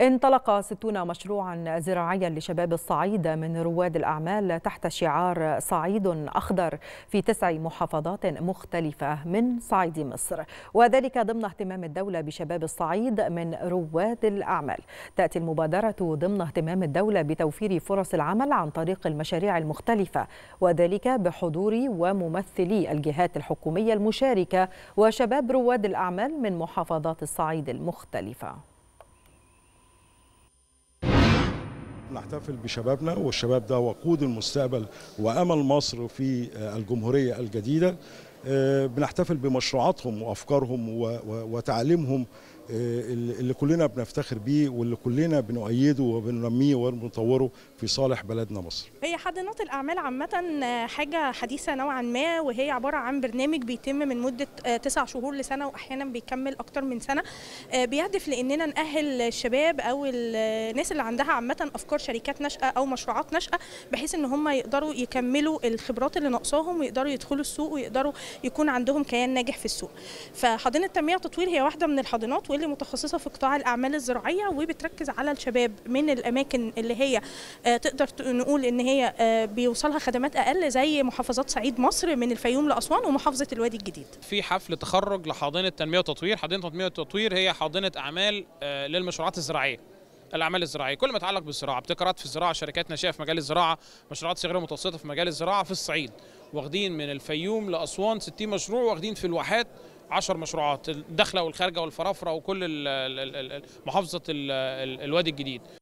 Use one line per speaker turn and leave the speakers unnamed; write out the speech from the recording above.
انطلق 60 مشروعا زراعيا لشباب الصعيد من رواد الأعمال تحت شعار صعيد أخضر في تسع محافظات مختلفة من صعيد مصر وذلك ضمن اهتمام الدولة بشباب الصعيد من رواد الأعمال تأتي المبادرة ضمن اهتمام الدولة بتوفير فرص العمل عن طريق المشاريع المختلفة وذلك بحضور وممثلي الجهات الحكومية المشاركة وشباب رواد الأعمال من محافظات الصعيد المختلفة
نحتفل بشبابنا والشباب ده وقود المستقبل وأمل مصر في آه، الجمهورية الجديدة آه، بنحتفل بمشروعاتهم وأفكارهم وتعليمهم آه، اللي كلنا بنفتخر بيه واللي كلنا بنؤيده وبنرميه وبنطوره في صالح بلدنا مصر.
هي حاضنات الاعمال عامه آه، حاجه حديثه نوعا ما وهي عباره عن برنامج بيتم من مده آه، تسع شهور لسنه واحيانا بيكمل اكتر من سنه بيهدف لاننا ناهل الشباب او الناس اللي عندها عامه افكار شركات ناشئه او مشروعات ناشئه بحيث ان هم يقدروا يكملوا الخبرات اللي ناقصاهم ويقدروا يدخلوا السوق ويقدروا يكون عندهم كيان ناجح في السوق. فحاضنه التنميه والتطوير هي واحده من الحاضنات اللي متخصصه في قطاع الاعمال الزراعيه وبتركز على الشباب من الاماكن اللي هي آه، تقدر نقول ان هي آه، بيوصلها خدمات اقل زي محافظات صعيد مصر من الفيوم لاسوان ومحافظه الوادي الجديد.
في حفل تخرج لحاضنه تنميه وتطوير، حاضنه تنميه وتطوير هي حاضنه اعمال آه، للمشروعات الزراعيه. الاعمال الزراعيه كل ما يتعلق بالزراعه ابتكارات في الزراعه شركات ناشئه في مجال الزراعه مشروعات صغيره ومتوسطه في مجال الزراعه في الصعيد واخدين من الفيوم لاسوان 60 مشروع واخدين في الواحات 10 مشروعات الداخله والخارجه والفرافره وكل محافظه الوادي الجديد